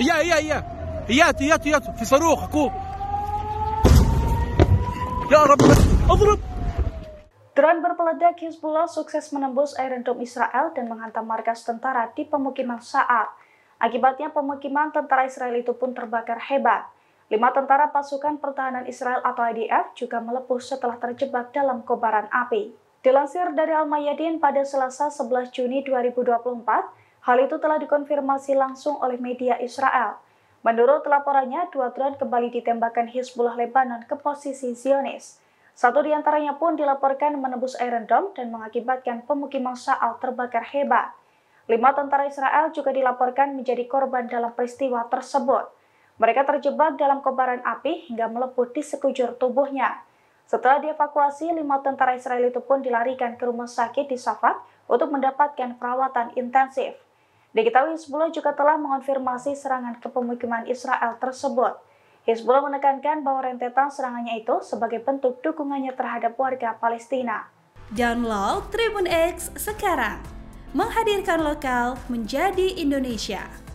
اياه اياه اياه ايات ايات ايات في صاروخ اخوه يا رب اضرب Drone berpeledak Hezbollah sukses menembus aerodrom Israel dan menghantam markas tentara di pemukiman Sa'ar. Akibatnya pemukiman tentara Israel itu pun terbakar hebat. Lima tentara pasukan pertahanan Israel atau IDF juga melepuh setelah terjebak dalam kobaran api. Dilansir dari Al-Mayadin pada Selasa 11 Juni 2024, Hal itu telah dikonfirmasi langsung oleh media Israel. Menurut laporannya, dua drone kembali ditembakkan Hizbullah Lebanon ke posisi Zionis. Satu di antaranya pun dilaporkan menembus Iron Dome dan mengakibatkan pemukiman Sa'al terbakar hebat. Lima tentara Israel juga dilaporkan menjadi korban dalam peristiwa tersebut. Mereka terjebak dalam kobaran api hingga melepuh di sekujur tubuhnya. Setelah dievakuasi, lima tentara Israel itu pun dilarikan ke rumah sakit di Safat untuk mendapatkan perawatan intensif. Diketahui Hezbollah juga telah mengonfirmasi serangan ke pemukiman Israel tersebut. Hezbollah menekankan bahwa rentetan serangannya itu sebagai bentuk dukungannya terhadap warga Palestina. Download Tribun X sekarang, menghadirkan lokal menjadi Indonesia.